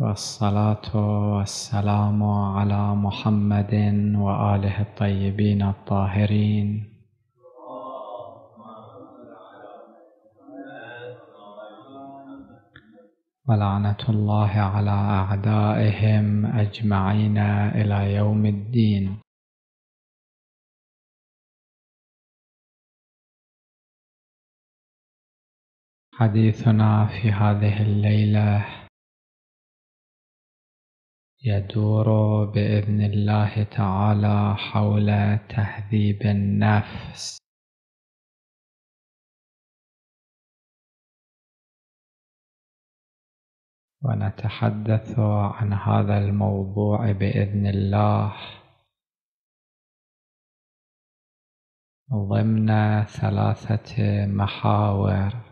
والصلاة والسلام على محمد وآله الطيبين الطاهرين ولعنة الله على أعدائهم أجمعين إلى يوم الدين حديثنا في هذه الليله يدور باذن الله تعالى حول تهذيب النفس ونتحدث عن هذا الموضوع باذن الله ضمن ثلاثه محاور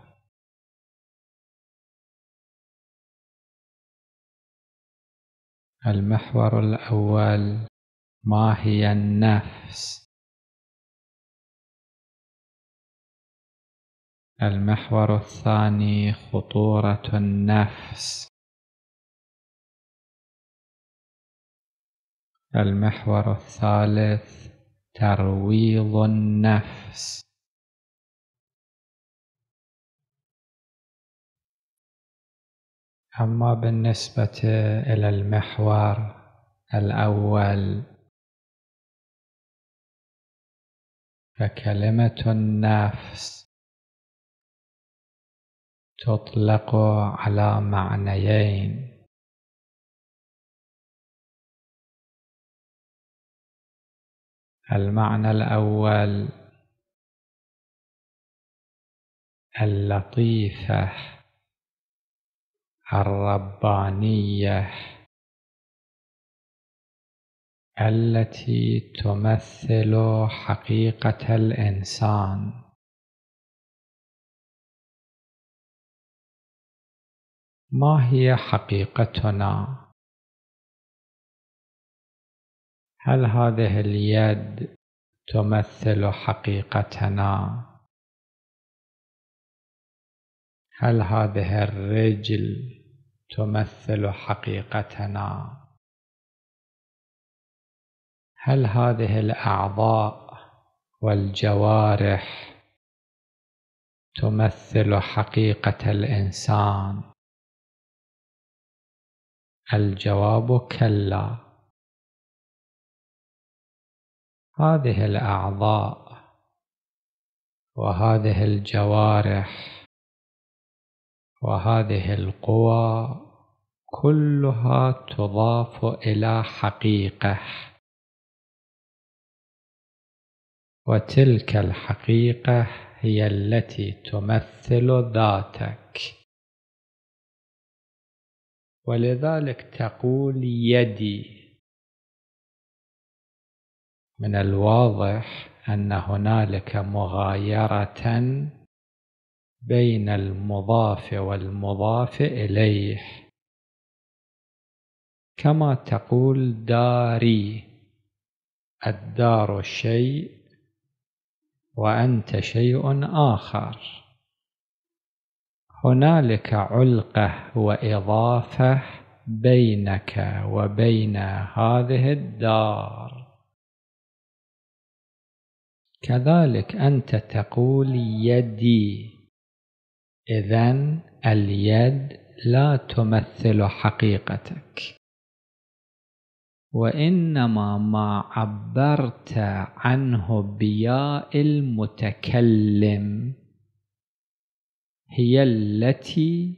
المحور الأول ما هي النفس المحور الثاني خطورة النفس المحور الثالث ترويض النفس أما بالنسبة إلى المحور الأول فكلمة النفس تطلق على معنيين المعنى الأول اللطيفة الربانية التي تمثل حقيقة الإنسان ما هي حقيقتنا؟ هل هذه اليد تمثل حقيقتنا؟ هل هذه الرجل تمثل حقيقتنا هل هذه الاعضاء والجوارح تمثل حقيقه الانسان الجواب كلا هذه الاعضاء وهذه الجوارح وهذه القوى كلها تضاف إلى حقيقة وتلك الحقيقة هي التي تمثل ذاتك ولذلك تقول يدي من الواضح أن هنالك مغايرة بين المضاف والمضاف إليه كما تقول داري الدار شيء وأنت شيء آخر هنالك علقة وإضافة بينك وبين هذه الدار كذلك أنت تقول يدي إذا اليد لا تمثل حقيقتك وإنما ما عبرت عنه بياء المتكلم هي التي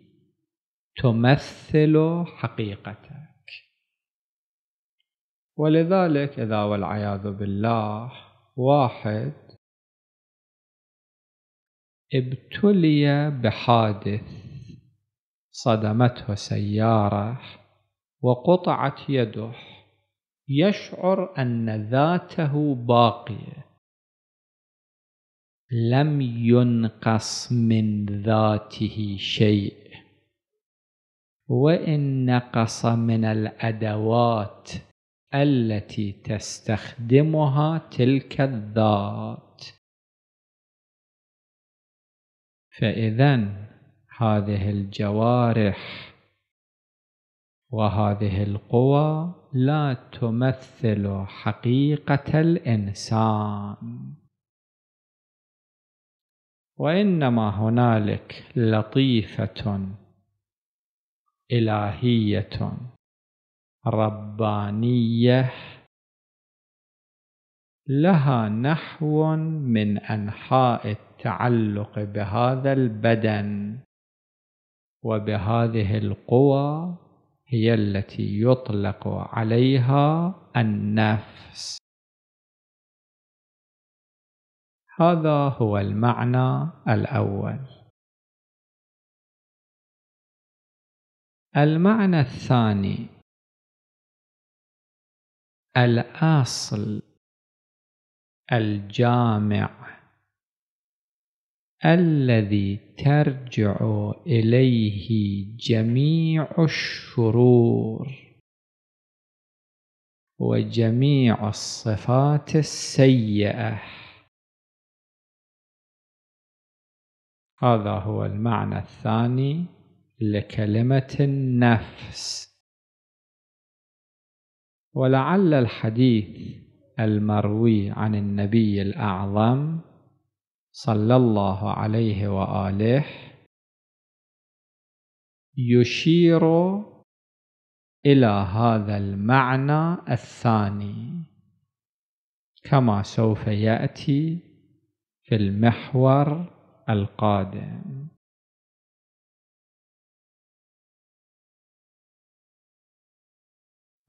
تمثل حقيقتك ولذلك إذا والعياذ بالله واحد ابتلي بحادث صدمته سيارة وقطعت يده يشعر أن ذاته باقية لم ينقص من ذاته شيء وإن نقص من الأدوات التي تستخدمها تلك الذات فإذا هذه الجوارح وهذه القوى لا تمثل حقيقة الإنسان وإنما هنالك لطيفة إلهية ربانية لها نحو من أنحاء التعلق بهذا البدن وبهذه القوى هي التي يطلق عليها النفس هذا هو المعنى الأول المعنى الثاني الأصل الجامع الذي ترجع إليه جميع الشرور وجميع الصفات السيئة هذا هو المعنى الثاني لكلمة النفس ولعل الحديث المروي عن النبي الأعظم صلى الله عليه واله يشير الى هذا المعنى الثاني كما سوف ياتي في المحور القادم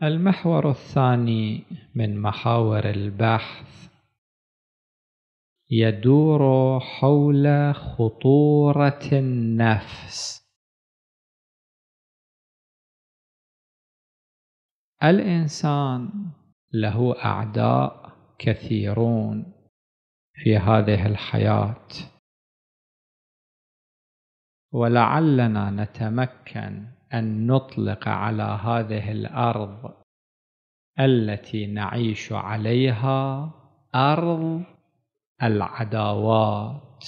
المحور الثاني من محاور البحث يدور حول خطورة النفس الإنسان له أعداء كثيرون في هذه الحياة ولعلنا نتمكن أن نطلق على هذه الأرض التي نعيش عليها أرض العداوات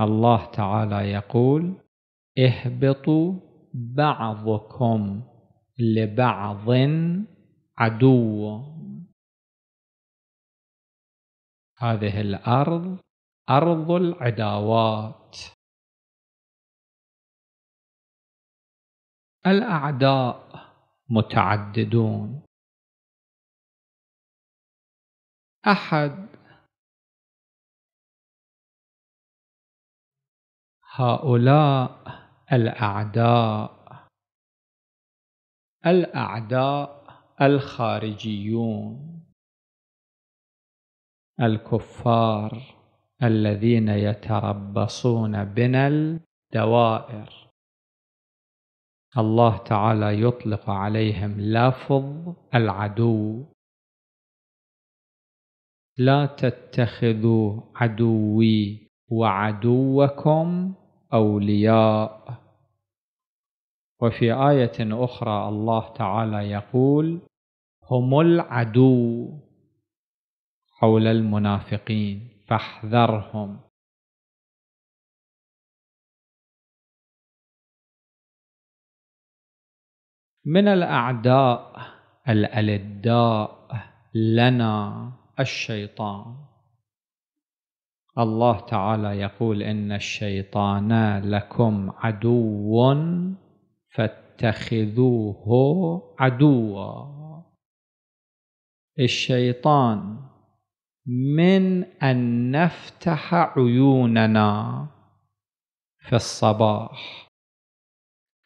الله تعالى يقول اهبطوا بعضكم لبعض عدو هذه الارض ارض العداوات الاعداء متعددون احد هؤلاء الأعداء الأعداء الخارجيون الكفار الذين يتربصون بنا الدوائر الله تعالى يطلق عليهم لفظ العدو لا تتخذوا عدوي وعدوكم أولياء وفي آية أخرى الله تعالى يقول هم العدو حول المنافقين فاحذرهم من الأعداء الألداء لنا الشيطان الله تعالى يقول إن الشيطان لكم عدو فاتخذوه عدوا الشيطان من أن نفتح عيوننا في الصباح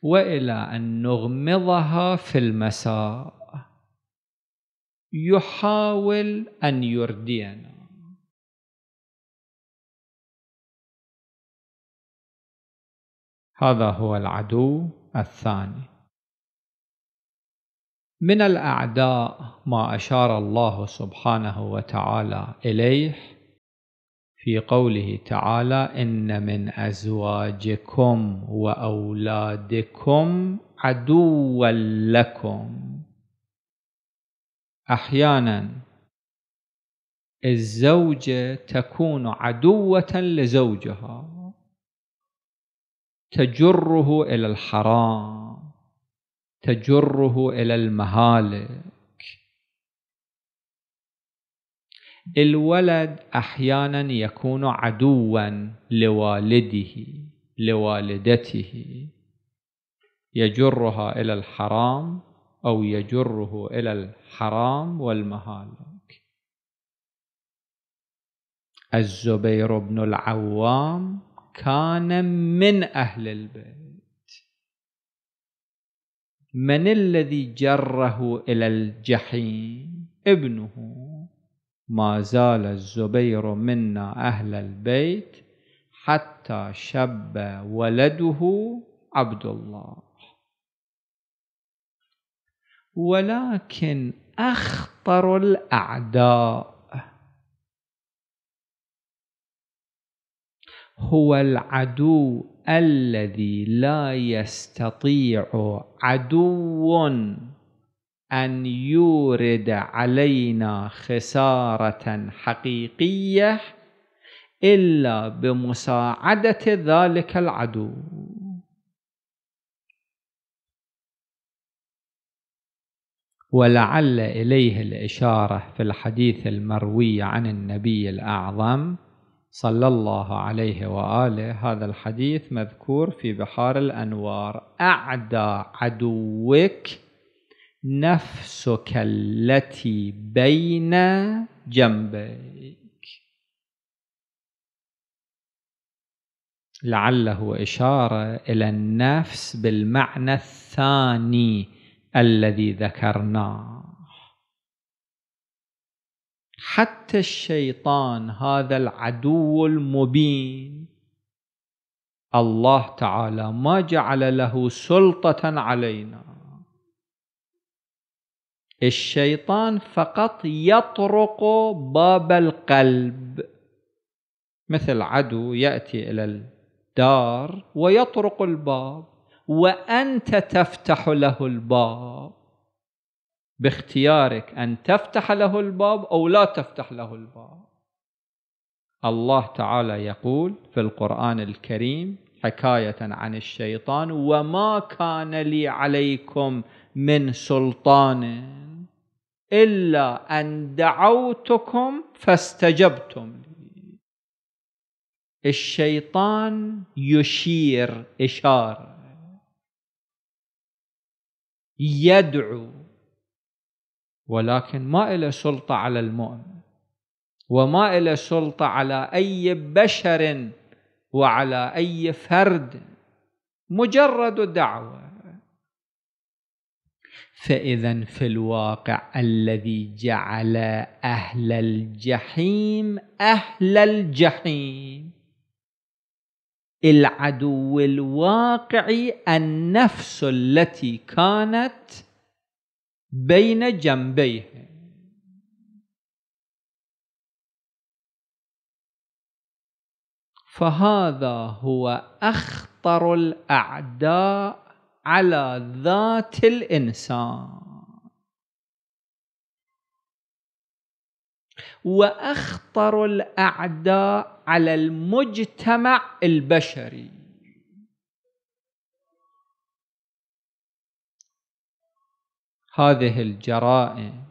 وإلى أن نغمضها في المساء يحاول أن يردينا هذا هو العدو الثاني من الأعداء ما أشار الله سبحانه وتعالى إليه في قوله تعالى إن من أزواجكم وأولادكم عدوا لكم أحيانا الزوجة تكون عدوة لزوجها تجره إلى الحرام تجره إلى المهالك الولد أحيانا يكون عدوا لوالده لوالدته يجرها إلى الحرام أو يجره إلى الحرام والمهالك الزبير بن العوام كان من أهل البيت من الذي جره إلى الجحيم ابنه ما زال الزبير منا أهل البيت حتى شب ولده عبد الله ولكن أخطر الأعداء هو العدو الذي لا يستطيع عدو أن يورد علينا خسارة حقيقية إلا بمساعدة ذلك العدو ولعل إليه الإشارة في الحديث المروي عن النبي الأعظم صلى الله عليه وآله هذا الحديث مذكور في بحار الأنوار أعدى عدوك نفسك التي بين جنبيك لعله إشارة إلى النفس بالمعنى الثاني الذي ذكرناه حتى الشيطان هذا العدو المبين الله تعالى ما جعل له سلطة علينا الشيطان فقط يطرق باب القلب مثل عدو يأتي إلى الدار ويطرق الباب وأنت تفتح له الباب باختيارك أن تفتح له الباب أو لا تفتح له الباب الله تعالى يقول في القرآن الكريم حكاية عن الشيطان وما كان لي عليكم من سلطان إلا أن دعوتكم فاستجبتم لي الشيطان يشير إشارة يدعو ولكن ما له سلطة على المؤمن وما له سلطة على أي بشر وعلى أي فرد مجرد دعوة فإذا في الواقع الذي جعل أهل الجحيم أهل الجحيم العدو الواقعي النفس التي كانت بين جنبيه فهذا هو أخطر الأعداء على ذات الإنسان وأخطر الأعداء على المجتمع البشري هذه الجرائم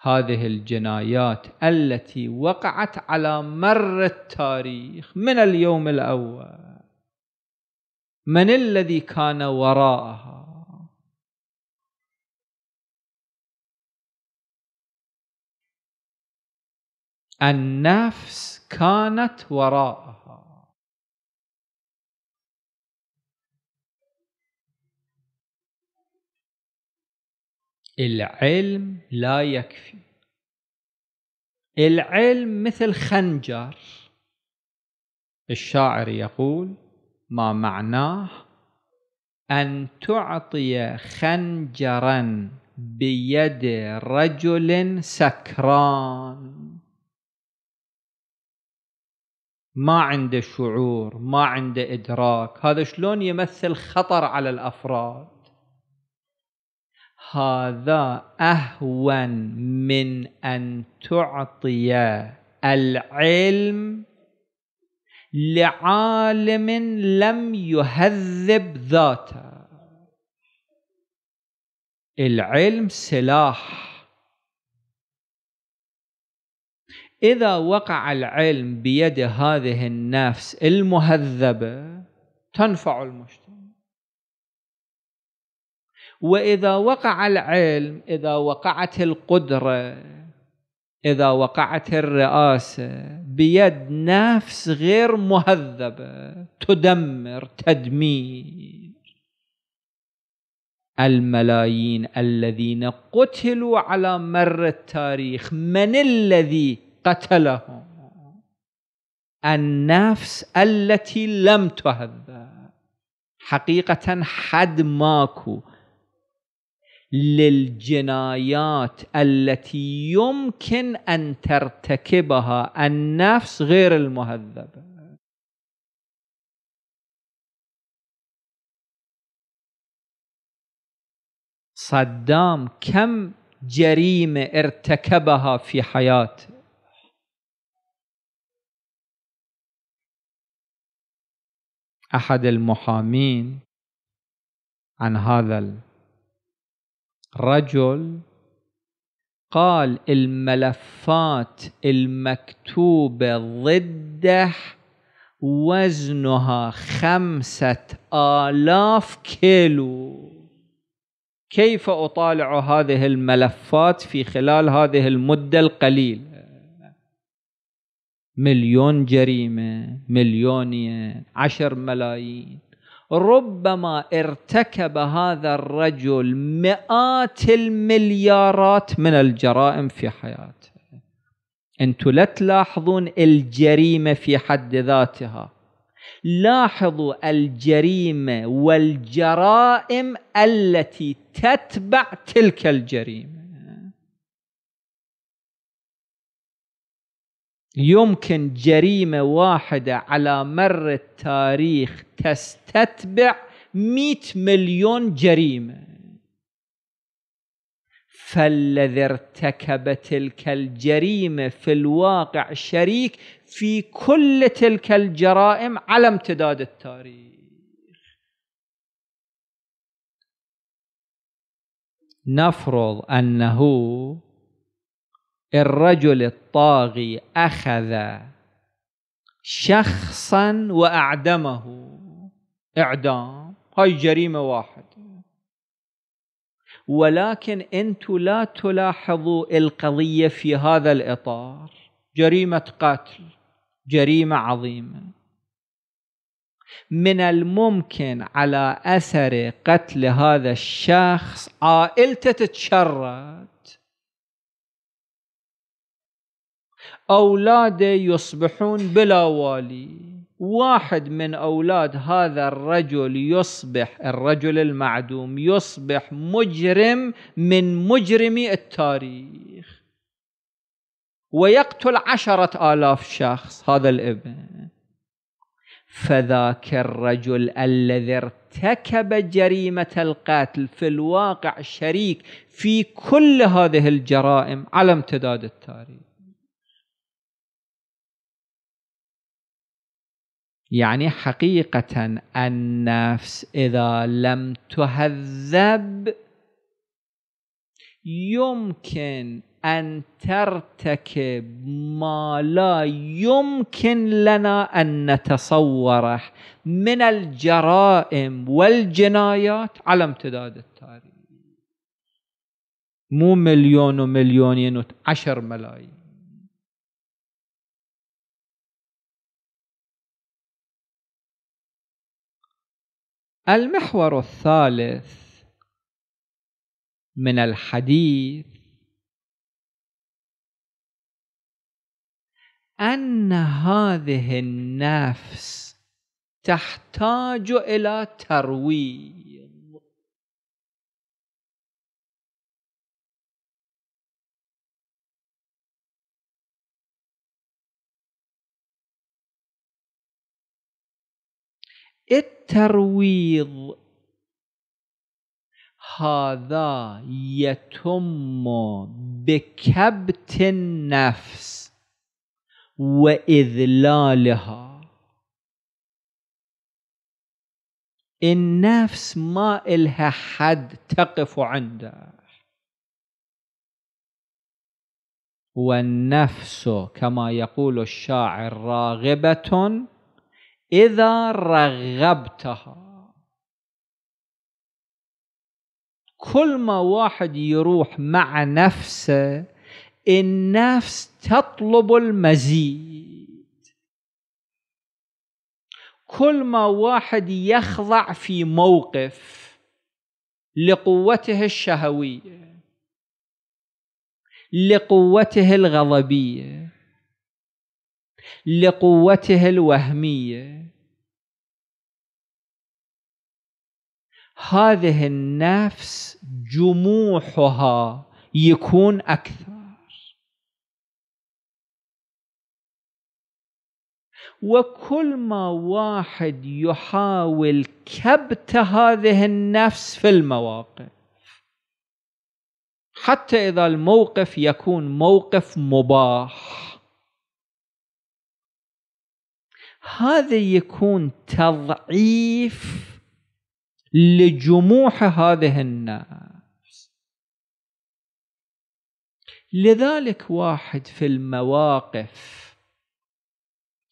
هذه الجنايات التي وقعت على مر التاريخ من اليوم الأول من الذي كان وراءها النفس كانت وراءها العلم لا يكفي العلم مثل خنجر الشاعر يقول ما معناه ان تعطي خنجرا بيد رجل سكران ما عنده شعور ما عنده ادراك هذا شلون يمثل خطر على الافراد هذا اهون من ان تعطي العلم لعالم لم يهذب ذاته العلم سلاح اذا وقع العلم بيد هذه النفس المهذبه تنفع المجتمع واذا وقع العلم اذا وقعت القدره اذا وقعت الرئاسه بيد نفس غير مهذبه تدمر تدمير الملايين الذين قتلوا على مر التاريخ من الذي قتلهم النفس التي لم تهذب حقيقه حد ماكو للجنايات التي يمكن ان ترتكبها النفس غير المهذبه صدام كم جريمه ارتكبها في حياته احد المحامين عن هذا رجل قال الملفات المكتوبة ضده وزنها خمسة آلاف كيلو كيف أطالع هذه الملفات في خلال هذه المدة القليلة مليون جريمة مليونية عشر ملايين ربما ارتكب هذا الرجل مئات المليارات من الجرائم في حياته انتم لا تلاحظون الجريمه في حد ذاتها لاحظوا الجريمه والجرائم التي تتبع تلك الجريمه يمكن جريمة واحدة على مر التاريخ تستتبع 100 مليون جريمة فالذي ارتكب تلك الجريمة في الواقع شريك في كل تلك الجرائم على امتداد التاريخ نفرض أنه الرجل الطاغي أخذ شخصا وأعدمه إعدام هاي جريمة واحد ولكن أنتم لا تلاحظوا القضية في هذا الإطار جريمة قتل جريمة عظيمة من الممكن على أثر قتل هذا الشخص عائلته تتشرد أولاده يصبحون بلا والي واحد من أولاد هذا الرجل يصبح الرجل المعدوم يصبح مجرم من مجرمي التاريخ ويقتل عشرة آلاف شخص هذا الابن فذاك الرجل الذي ارتكب جريمة القتل في الواقع شريك في كل هذه الجرائم على امتداد التاريخ يعني حقيقة النفس إذا لم تهذب يمكن أن ترتكب ما لا يمكن لنا أن نتصوره من الجرائم والجنايات على امتداد التاريخ مو مليون ومليونين وعشر ملايين المحور الثالث من الحديث ان هذه النفس تحتاج الى ترويج الترويض هذا يتم بكبت النفس واذلالها النفس ما الها حد تقف عنده والنفس كما يقول الشاعر راغبه إذا رغبتها كل ما واحد يروح مع نفسه النفس تطلب المزيد كل ما واحد يخضع في موقف لقوته الشهويه لقوته الغضبيه لقوته الوهميه هذه النفس جموحها يكون اكثر وكل ما واحد يحاول كبت هذه النفس في المواقف حتى اذا الموقف يكون موقف مباح هذا يكون تضعيف لجموح هذه النفس لذلك واحد في المواقف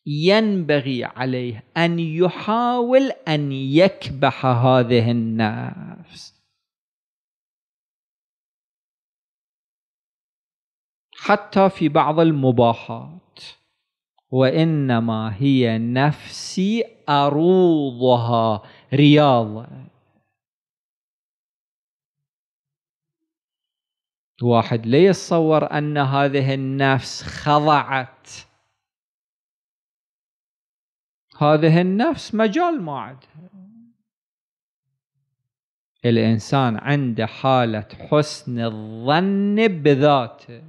ينبغي عليه أن يحاول أن يكبح هذه النفس حتى في بعض المباحات وانما هي نفسي اروضها رياض واحد لا يتصور ان هذه النفس خضعت هذه النفس مجال ما عندها الانسان عنده حاله حسن الظن بذاته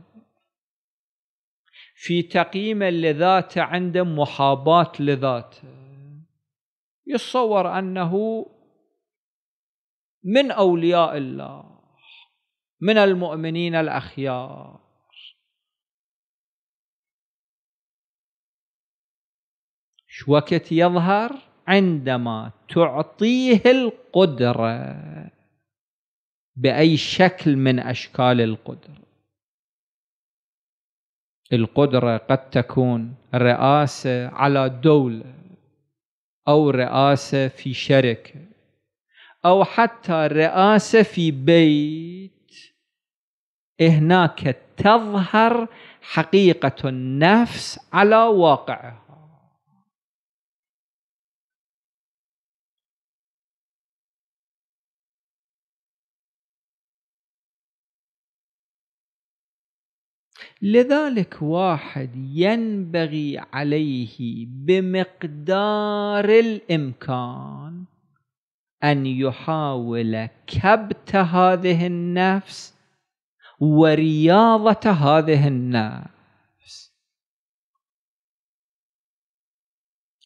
في تقييم لذاته عنده محاباة لذاته يتصور أنه من أولياء الله من المؤمنين الأخيار وقت يظهر عندما تعطيه القدرة بأي شكل من أشكال القدرة القدرة قد تكون رئاسة على دولة أو رئاسة في شركة أو حتى رئاسة في بيت هناك تظهر حقيقة النفس على واقعها لذلك واحد ينبغي عليه بمقدار الامكان ان يحاول كبت هذه النفس ورياضه هذه النفس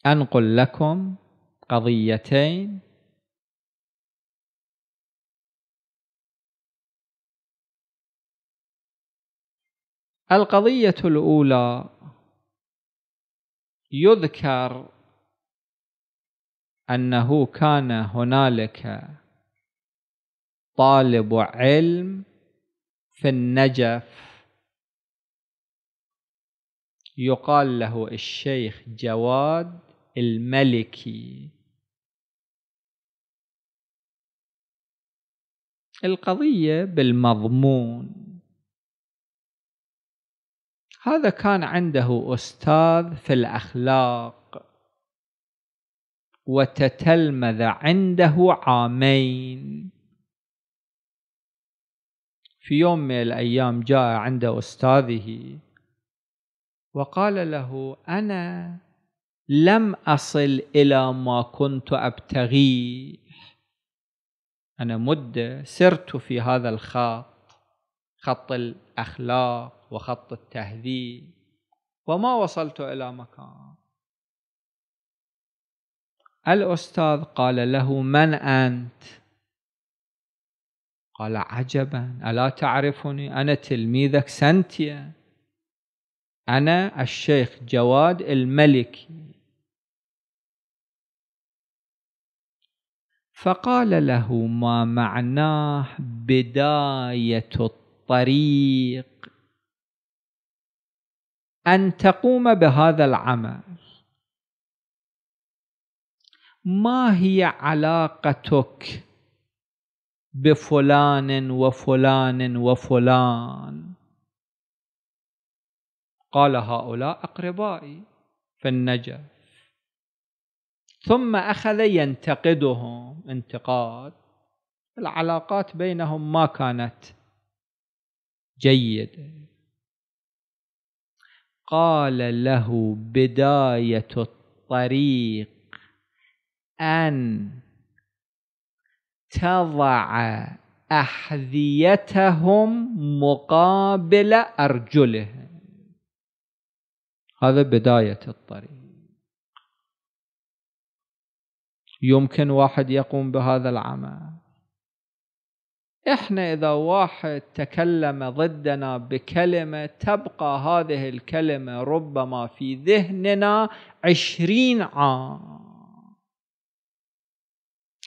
انقل لكم قضيتين القضية الأولى يذكر أنه كان هنالك طالب علم في النجف يقال له الشيخ جواد الملكي القضية بالمضمون هذا كان عنده أستاذ في الأخلاق وتتلمذ عنده عامين في يوم من الأيام جاء عند أستاذه وقال له أنا لم أصل إلى ما كنت أبتغيه أنا مدة سرت في هذا الخط خط الأخلاق وخط التهذيب وما وصلت إلى مكان الأستاذ قال له من أنت؟ قال عجبا ألا تعرفني أنا تلميذك سنتيا أنا الشيخ جواد الملكي فقال له ما معناه بداية الطريق أن تقوم بهذا العمل ما هي علاقتك بفلان وفلان وفلان قال هؤلاء أقربائي في النجف ثم أخذ ينتقدهم انتقاد العلاقات بينهم ما كانت جيده قال له بداية الطريق أن تضع أحذيتهم مقابل أرجلهم هذا بداية الطريق يمكن واحد يقوم بهذا العمل احنا اذا واحد تكلم ضدنا بكلمة تبقى هذه الكلمة ربما في ذهننا عشرين عام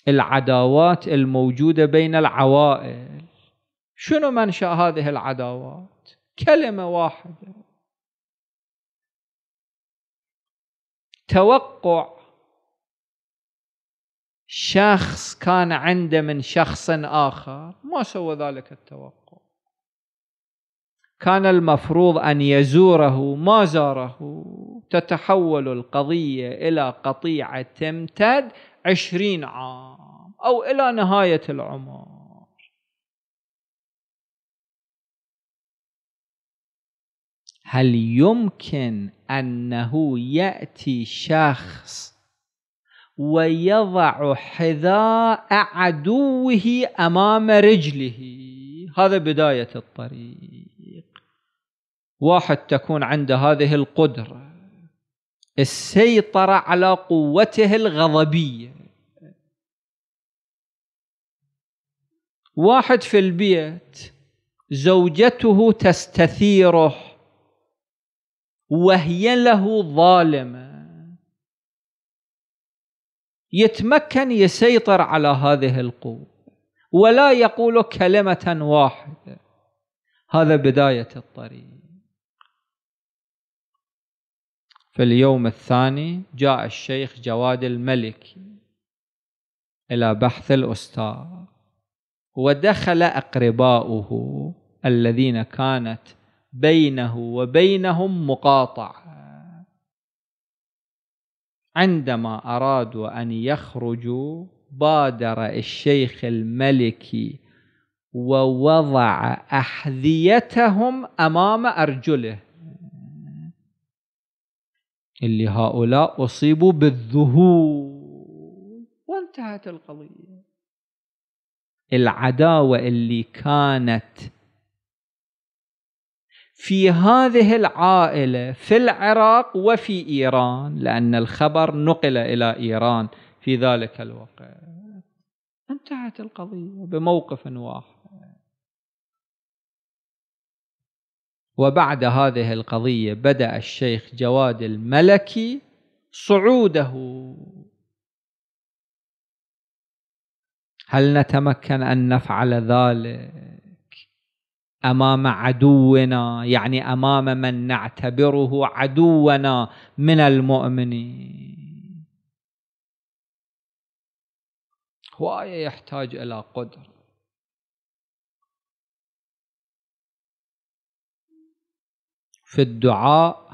العداوات الموجودة بين العوائل شنو منشأ هذه العداوات كلمة واحدة توقع شخص كان عنده من شخص آخر ما سوى ذلك التوقع كان المفروض أن يزوره ما زاره تتحول القضية إلى قطيعة تمتد عشرين عام أو إلى نهاية العمر هل يمكن أنه يأتي شخص ويضع حذاء عدوه امام رجله هذا بدايه الطريق واحد تكون عنده هذه القدره السيطره على قوته الغضبيه واحد في البيت زوجته تستثيره وهي له ظالمه يتمكن يسيطر على هذه القوة ولا يقول كلمة واحدة هذا بداية الطريق في اليوم الثاني جاء الشيخ جواد الملك إلى بحث الأستاذ ودخل أقرباؤه الذين كانت بينه وبينهم مقاطعة عندما أرادوا أن يخرجوا بادر الشيخ الملكي ووضع أحذيتهم أمام أرجله اللي هؤلاء أصيبوا بالذهول وانتهت القضية العداوة اللي كانت في هذه العائله في العراق وفي ايران لان الخبر نقل الى ايران في ذلك الوقت انتهت القضيه بموقف واحد وبعد هذه القضيه بدا الشيخ جواد الملكي صعوده هل نتمكن ان نفعل ذلك امام عدونا يعني امام من نعتبره عدونا من المؤمنين هوايه يحتاج الى قدره في الدعاء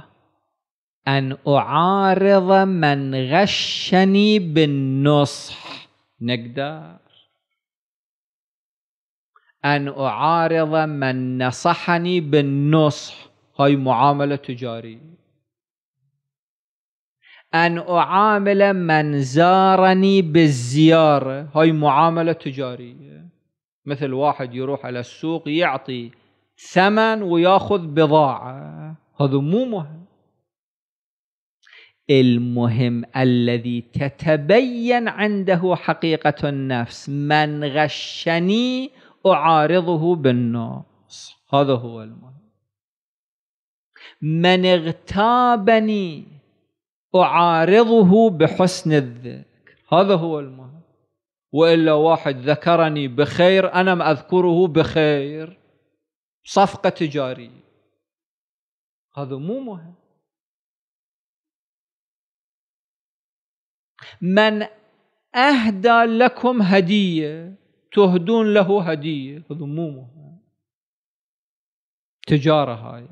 ان اعارض من غشني بالنصح نقدر أن أعارض من نصحني بالنصح هاي معاملة تجارية أن أعامل من زارني بالزيارة هاي معاملة تجارية مثل واحد يروح على السوق يعطي ثمن وياخذ بضاعة هذا مو مهم المهم الذي تتبين عنده حقيقة النفس من غشني أعارضه بالنص هذا هو المهم من اغتابني أعارضه بحسن الذكر هذا هو المهم وإلا واحد ذكرني بخير أنا ما أذكره بخير صفقة تجارية هذا مو مهم من أهدى لكم هدية تهدون له هدية ذمومه تجارة هاي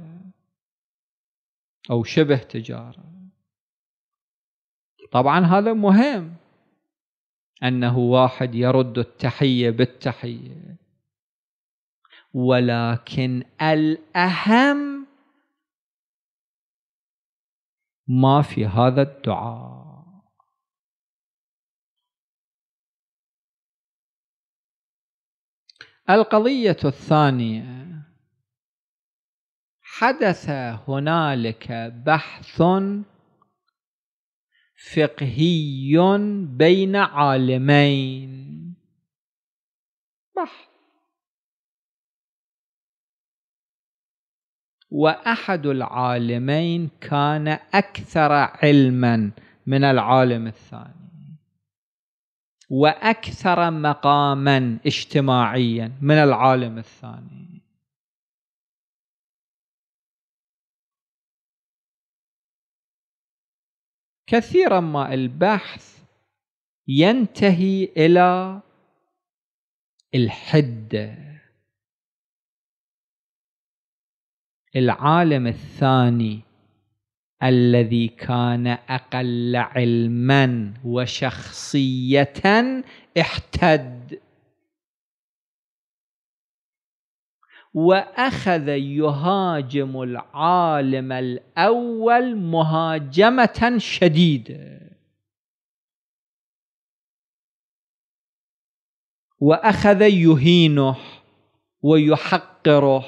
أو شبه تجارة طبعا هذا مهم أنه واحد يرد التحية بالتحية ولكن الأهم ما في هذا الدعاء القضية الثانية حدث هنالك بحث فقهي بين عالمين بحث واحد العالمين كان اكثر علما من العالم الثاني واكثر مقاما اجتماعيا من العالم الثاني كثيرا ما البحث ينتهي الى الحده العالم الثاني الذي كان اقل علما وشخصيه احتد واخذ يهاجم العالم الاول مهاجمه شديده واخذ يهينه ويحقره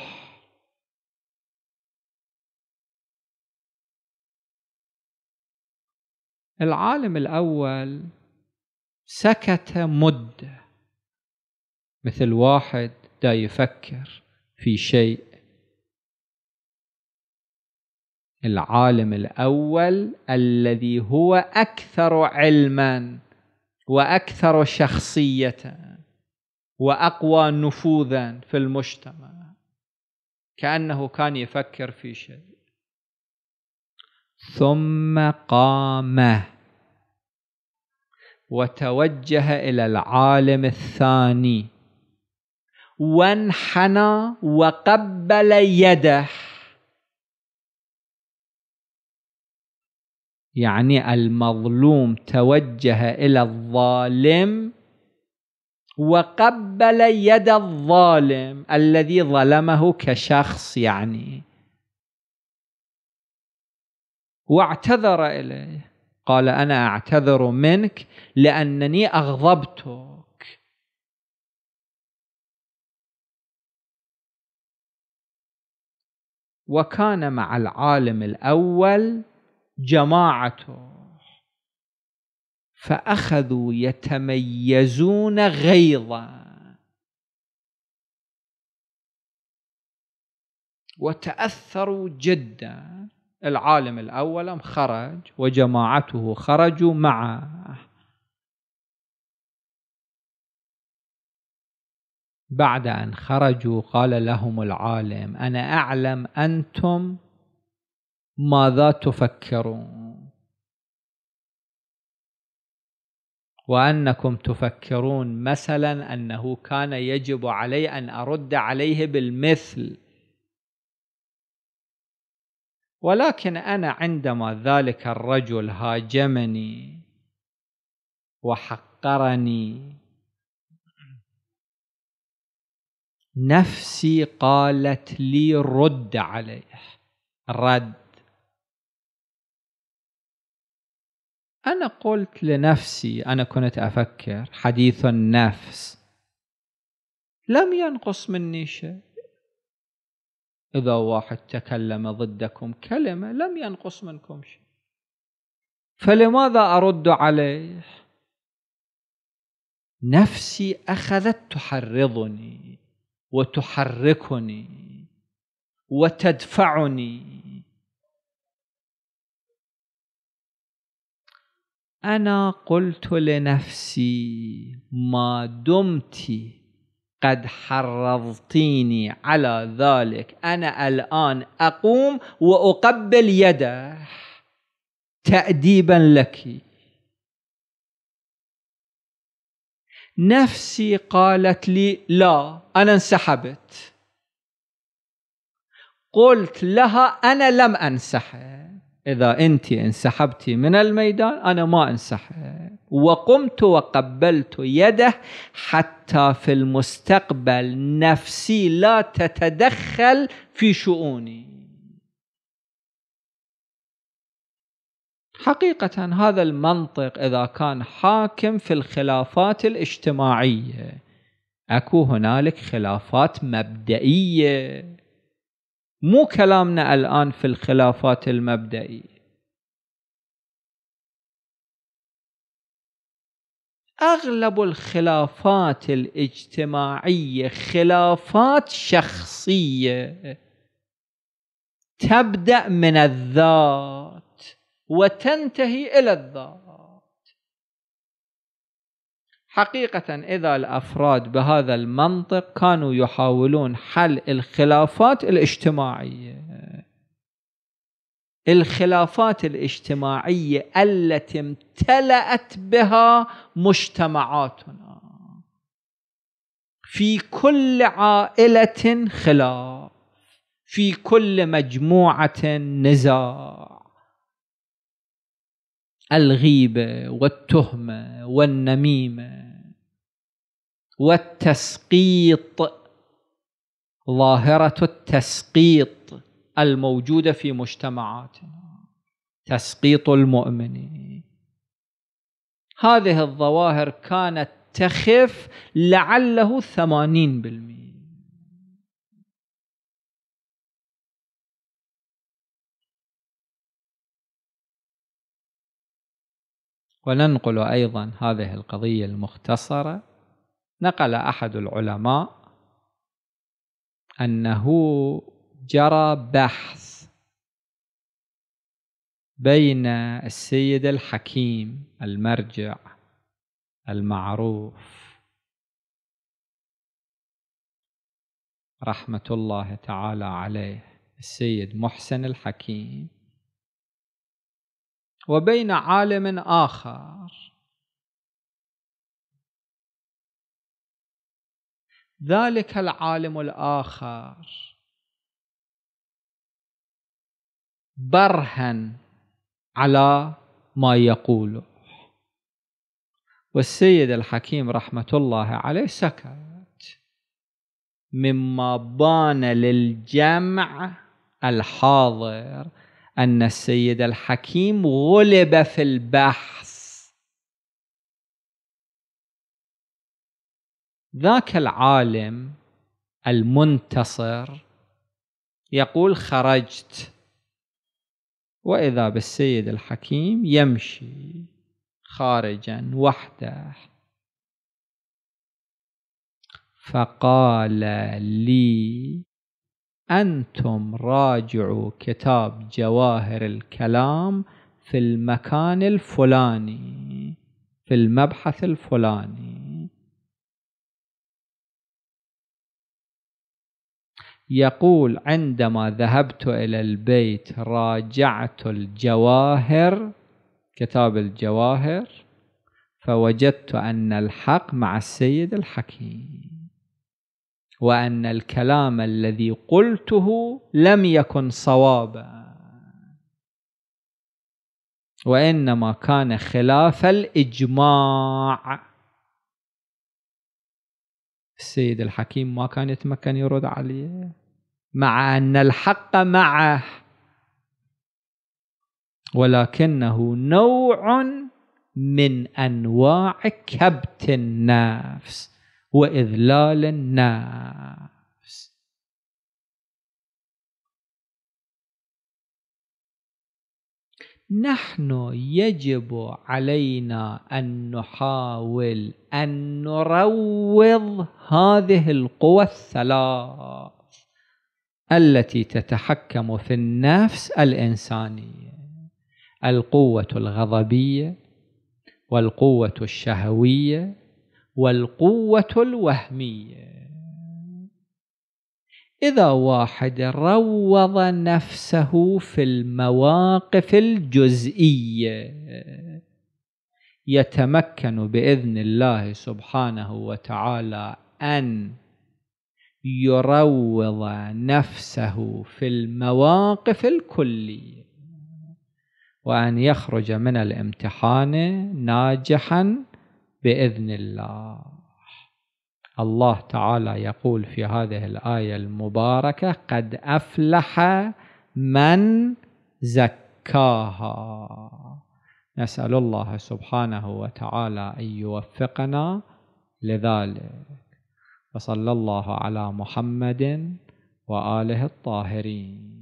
العالم الأول سكت مدة مثل واحد دا يفكر في شيء العالم الأول الذي هو أكثر علما وأكثر شخصية وأقوى نفوذا في المجتمع كأنه كان يفكر في شيء ثم قام وتوجه إلى العالم الثاني وانحنى وقبل يده يعني المظلوم توجه إلى الظالم وقبل يد الظالم الذي ظلمه كشخص يعني واعتذر إليه قال انا اعتذر منك لانني اغضبتك وكان مع العالم الاول جماعته فاخذوا يتميزون غيظا وتاثروا جدا العالم الأول خرج وجماعته خرجوا معه بعد أن خرجوا قال لهم العالم أنا أعلم أنتم ماذا تفكرون وأنكم تفكرون مثلا أنه كان يجب علي أن أرد عليه بالمثل ولكن انا عندما ذلك الرجل هاجمني وحقرني نفسي قالت لي رد عليه رد انا قلت لنفسي انا كنت افكر حديث النفس لم ينقص مني شيء إذا واحد تكلم ضدكم كلمة لم ينقص منكم شيء فلماذا أرد عليه نفسي أخذت تحرضني وتحركني وتدفعني أنا قلت لنفسي ما دمت قد حرضتيني على ذلك انا الان اقوم واقبل يده تاديبا لك نفسي قالت لي لا انا انسحبت قلت لها انا لم انسحب اذا انت انسحبتي من الميدان انا ما انسحب وقمت وقبلت يده حتى في المستقبل نفسي لا تتدخل في شؤوني حقيقة هذا المنطق إذا كان حاكم في الخلافات الاجتماعية أكو هنالك خلافات مبدئية مو كلامنا الآن في الخلافات المبدئية أغلب الخلافات الاجتماعية خلافات شخصية تبدأ من الذات وتنتهي إلى الذات حقيقة إذا الأفراد بهذا المنطق كانوا يحاولون حل الخلافات الاجتماعية الخلافات الاجتماعية التي امتلأت بها مجتمعاتنا في كل عائلة خلاف في كل مجموعة نزاع الغيبه والتهمه والنميمه والتسقيط ظاهره التسقيط الموجوده في مجتمعاتنا تسقيط المؤمنين هذه الظواهر كانت تخف لعله ثمانين بالمئة وننقل أيضا هذه القضية المختصرة نقل أحد العلماء أنه جرى بحث بين السيد الحكيم المرجع المعروف رحمة الله تعالى عليه السيد محسن الحكيم وبين عالم آخر ذلك العالم الآخر برهن على ما يقوله والسيد الحكيم رحمة الله عليه سكت مما بان للجمع الحاضر أن السيد الحكيم غلب في البحث ذاك العالم المنتصر يقول خرجت وإذا بالسيد الحكيم يمشي خارجا وحده فقال لي أنتم راجعوا كتاب جواهر الكلام في المكان الفلاني في المبحث الفلاني يقول عندما ذهبت إلى البيت راجعت الجواهر كتاب الجواهر فوجدت أن الحق مع السيد الحكيم وأن الكلام الذي قلته لم يكن صوابا وإنما كان خلاف الإجماع السيد الحكيم ما كان يتمكن يرد عليه مع أن الحق معه ولكنه نوع من أنواع كبت النفس وإذلال النفس نحن يجب علينا أن نحاول أن نروض هذه القوى الثلاث التي تتحكم في النفس الإنسانية القوة الغضبية والقوة الشهوية والقوة الوهمية إذا واحد روض نفسه في المواقف الجزئية يتمكن بإذن الله سبحانه وتعالى أن يروض نفسه في المواقف الكلية وأن يخرج من الامتحان ناجحا باذن الله الله تعالى يقول في هذه الايه المباركه قد افلح من زكاها نسال الله سبحانه وتعالى ان يوفقنا لذلك وصلى الله على محمد واله الطاهرين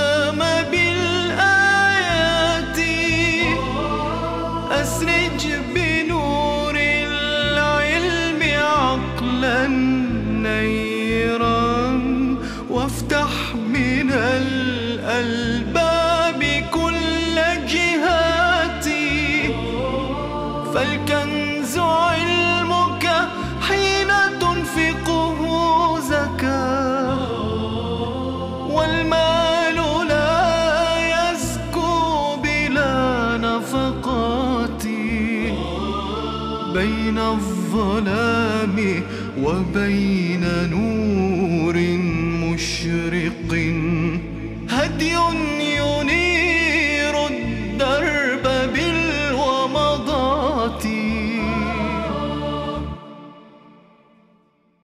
وبين نور